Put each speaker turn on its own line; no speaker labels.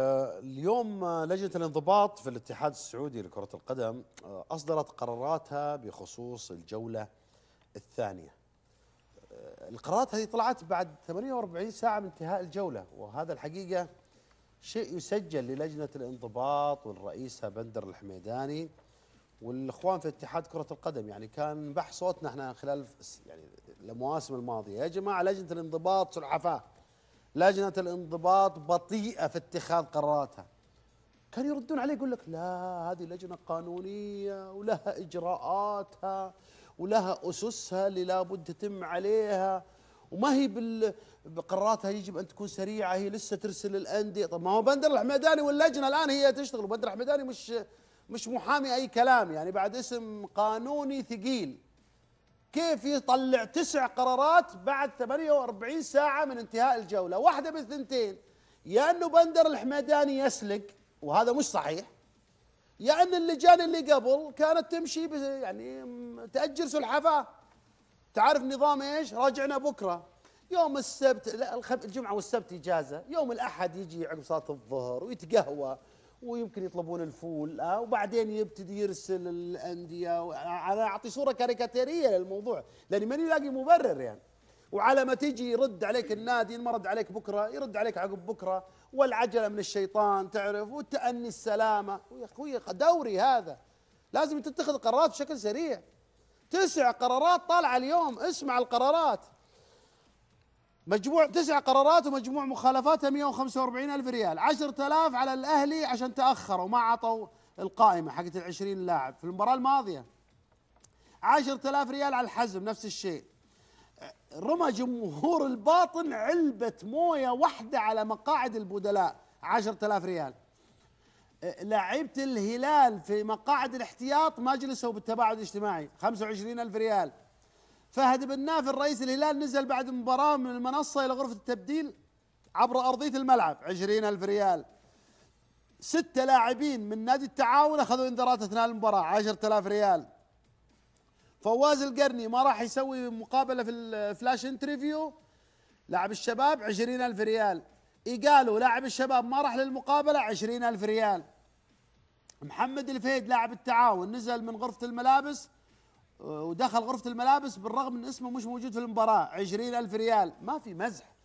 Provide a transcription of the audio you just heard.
اليوم لجنة الانضباط في الاتحاد السعودي لكرة القدم آه، أصدرت قراراتها بخصوص الجولة الثانية آه، القرارات هذه طلعت بعد 48 ساعة من انتهاء الجولة وهذا الحقيقة شيء يسجل للجنة الانضباط والرئيسة بندر الحميداني والإخوان في اتحاد كرة القدم يعني كان بحث صوتنا احنا خلال يعني المواسم الماضية يا جماعة لجنة الانضباط سلحفاه لجنه الانضباط بطيئه في اتخاذ قراراتها كانوا يردون عليه يقول لك لا هذه لجنه قانونيه ولها اجراءاتها ولها اسسها اللي لابد تتم عليها وما هي بقراراتها يجب ان تكون سريعه هي لسه ترسل الانديه طب ما هو بندر الحمداني واللجنه الان هي تشتغل وبندر الحمداني مش مش محامي اي كلام يعني بعد اسم قانوني ثقيل كيف يطلع تسع قرارات بعد 48 ساعة من انتهاء الجولة واحدة من الثنتين يا أنه بندر الحميداني يسلق وهذا مش صحيح يا أن اللجان اللي قبل كانت تمشي يعني تأجر سلحفاة تعرف نظام إيش رجعنا بكرة يوم السبت لا الجمعة والسبت إجازة يوم الأحد يجي عقب صلاة الظهر ويتقهوى ويمكن يطلبون الفول آه، وبعدين يبتدي يرسل الانديه انا اعطي صوره كاريكاتيريه للموضوع لاني ماني لاقي مبرر يعني وعلى ما تجي يرد عليك النادي ان ما رد عليك بكره يرد عليك عقب بكره والعجله من الشيطان تعرف والتاني السلامه ويا اخوي دوري هذا لازم تتخذ قرارات بشكل سريع تسع قرارات طالعه اليوم اسمع القرارات مجموع تسع قرارات ومجموع مخالفاتها 145 ألف ريال 10000 على الأهلي عشان تأخروا وما عطوا القائمة حقت ال 20 لاعب في المباراة الماضية 10000 ريال على الحزم نفس الشيء رمى جمهور الباطن علبة موية واحدة على مقاعد البدلاء 10000 ريال لعيبة الهلال في مقاعد الاحتياط ما جلسوا بالتباعد الاجتماعي 25000 ريال فهد بن نافل رئيس الهلال نزل بعد المباراة من المنصة إلى غرفة التبديل عبر أرضية الملعب عشرين ألف ريال ستة لاعبين من نادي التعاون أخذوا إنذارات أثناء المباراة عشرة آلاف ريال فواز القرني ما راح يسوي مقابلة في الفلاش انترفيو لاعب الشباب عشرين ألف ريال قالوا لاعب الشباب ما راح للمقابلة عشرين ألف ريال محمد الفهيد لاعب التعاون نزل من غرفة الملابس ودخل غرفة الملابس بالرغم من اسمه مش موجود في المباراة عشرين ألف ريال ما في مزح